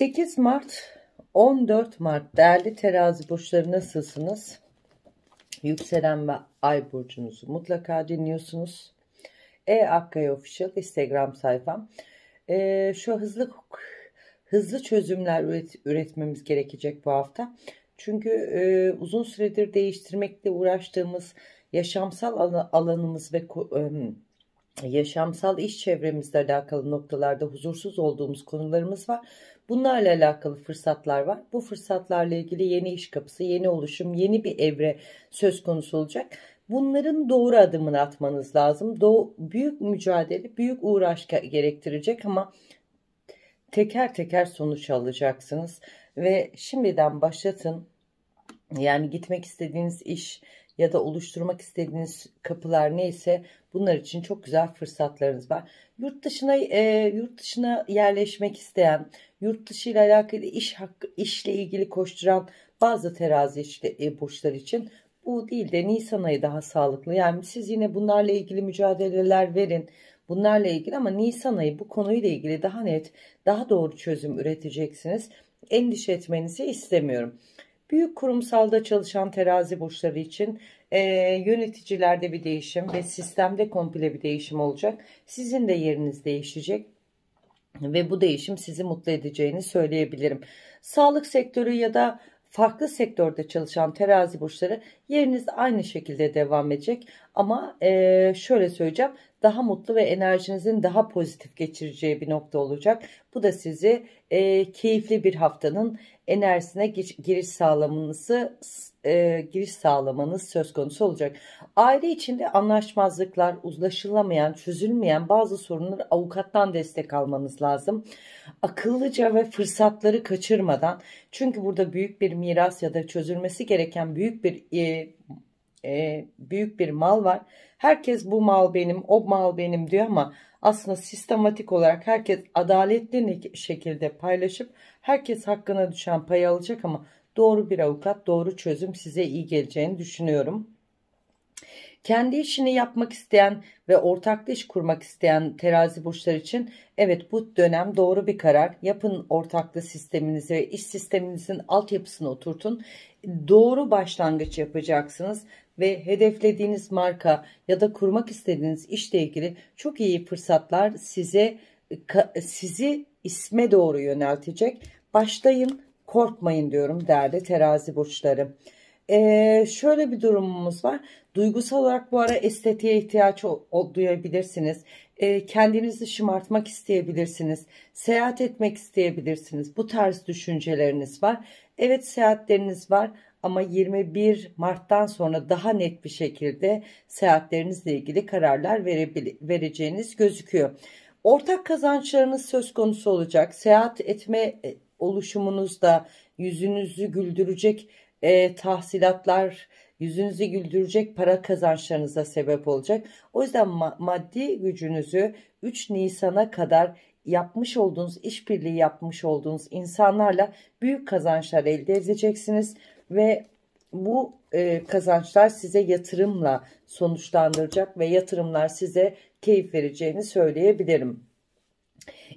8 Mart 14 Mart değerli terazi burçları nasılsınız? Yükselen ve ay burcunuzu mutlaka dinliyorsunuz. E Akkaya Official Instagram sayfam. E, şu hızlı hızlı çözümler üret, üretmemiz gerekecek bu hafta. Çünkü e, uzun süredir değiştirmekte uğraştığımız yaşamsal alanımız ve e, yaşamsal iş çevremizle alakalı noktalarda huzursuz olduğumuz konularımız var. Bunlarla alakalı fırsatlar var. Bu fırsatlarla ilgili yeni iş kapısı, yeni oluşum, yeni bir evre söz konusu olacak. Bunların doğru adımını atmanız lazım. Do büyük mücadele, büyük uğraş gerektirecek ama teker teker sonuç alacaksınız. Ve şimdiden başlatın. Yani gitmek istediğiniz iş ya da oluşturmak istediğiniz kapılar neyse Bunlar için çok güzel fırsatlarınız var. Yurt dışına e, yurt dışına yerleşmek isteyen, yurt dışı ile alakalı iş hakkı, işle ilgili koşturan bazı terazi işte, e, burçlar için bu değil de Nisan ayı daha sağlıklı. Yani siz yine bunlarla ilgili mücadeleler verin. Bunlarla ilgili ama Nisan ayı bu konuyla ilgili daha net, daha doğru çözüm üreteceksiniz. Endişe etmenizi istemiyorum. Büyük kurumsalda çalışan terazi burçları için e, yöneticilerde bir değişim ve sistemde komple bir değişim olacak. Sizin de yeriniz değişecek ve bu değişim sizi mutlu edeceğini söyleyebilirim. Sağlık sektörü ya da farklı sektörde çalışan terazi burçları yeriniz aynı şekilde devam edecek. Ama e, şöyle söyleyeceğim daha mutlu ve enerjinizin daha pozitif geçireceği bir nokta olacak. Bu da sizi e, keyifli bir haftanın enerjisine giriş sağlamanızı e, giriş sağlamanız söz konusu olacak. Aile içinde anlaşmazlıklar, uzlaşılamayan, çözülmeyen bazı sorunları avukattan destek almanız lazım. Akıllıca ve fırsatları kaçırmadan çünkü burada büyük bir miras ya da çözülmesi gereken büyük bir e, e, büyük bir mal var. Herkes bu mal benim, o mal benim diyor ama aslında sistematik olarak herkes adaletli şekilde paylaşıp herkes hakkına düşen payı alacak ama doğru bir avukat, doğru çözüm size iyi geleceğini düşünüyorum. Kendi işini yapmak isteyen ve ortaklı iş kurmak isteyen terazi burçlar için evet bu dönem doğru bir karar. Yapın ortaklı sisteminizi ve iş sisteminizin altyapısını oturtun. Doğru başlangıç yapacaksınız ve hedeflediğiniz marka ya da kurmak istediğiniz işle ilgili çok iyi fırsatlar size sizi isme doğru yöneltecek. Başlayın korkmayın diyorum değerli terazi burçları. Ee, şöyle bir durumumuz var. Duygusal olarak bu ara estetiğe ihtiyaç duyabilirsiniz. Ee, kendinizi şımartmak isteyebilirsiniz. Seyahat etmek isteyebilirsiniz. Bu tarz düşünceleriniz var. Evet seyahatleriniz var ama 21 Mart'tan sonra daha net bir şekilde seyahatlerinizle ilgili kararlar vereceğiniz gözüküyor. Ortak kazançlarınız söz konusu olacak. Seyahat etme e, oluşumunuzda yüzünüzü güldürecek e, tahsilatlar, yüzünüzü güldürecek para kazançlarınıza sebep olacak. O yüzden ma maddi gücünüzü 3 Nisan'a kadar yapmış olduğunuz işbirliği yapmış olduğunuz insanlarla büyük kazançlar elde edeceksiniz ve bu e, kazançlar size yatırımla sonuçlandıracak ve yatırımlar size keyif vereceğini söyleyebilirim.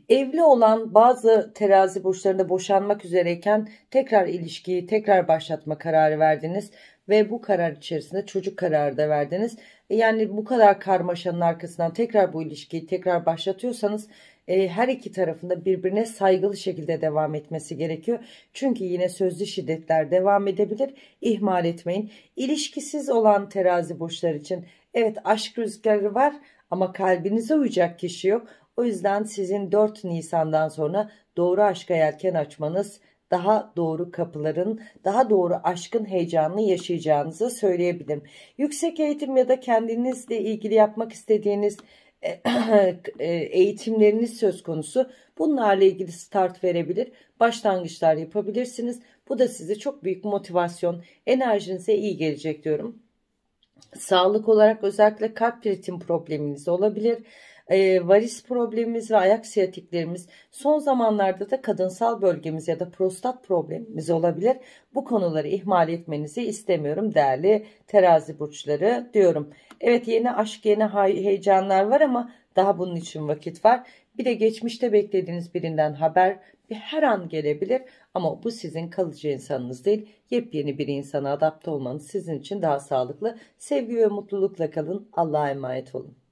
Evli olan bazı terazi burçlarında boşanmak üzereyken tekrar ilişkiyi tekrar başlatma kararı verdiniz ve bu karar içerisinde çocuk kararı da verdiniz. E, yani bu kadar karmaşanın arkasından tekrar bu ilişkiyi tekrar başlatıyorsanız e, her iki tarafında birbirine saygılı şekilde devam etmesi gerekiyor. Çünkü yine sözlü şiddetler devam edebilir. İhmal etmeyin. İlişkisiz olan terazi burçlar için evet aşk rüzgarı var ama kalbinize uyacak kişi yok. O yüzden sizin 4 Nisan'dan sonra doğru aşka yelken açmanız daha doğru kapıların, daha doğru aşkın heyecanını yaşayacağınızı söyleyebilirim. Yüksek eğitim ya da kendinizle ilgili yapmak istediğiniz e, e, eğitimleriniz söz konusu. Bunlarla ilgili start verebilir, başlangıçlar yapabilirsiniz. Bu da size çok büyük motivasyon, enerjinize iyi gelecek diyorum. Sağlık olarak özellikle kalp ritim probleminiz olabilir e, varis problemimiz ve ayak siyatiklerimiz son zamanlarda da kadınsal bölgemiz ya da prostat problemimiz olabilir. Bu konuları ihmal etmenizi istemiyorum değerli terazi burçları diyorum. Evet yeni aşk yeni heyecanlar var ama daha bunun için vakit var. Bir de geçmişte beklediğiniz birinden haber bir her an gelebilir ama bu sizin kalıcı insanınız değil. Yepyeni bir insana adapte olmanız sizin için daha sağlıklı. Sevgi ve mutlulukla kalın. Allah'a emanet olun.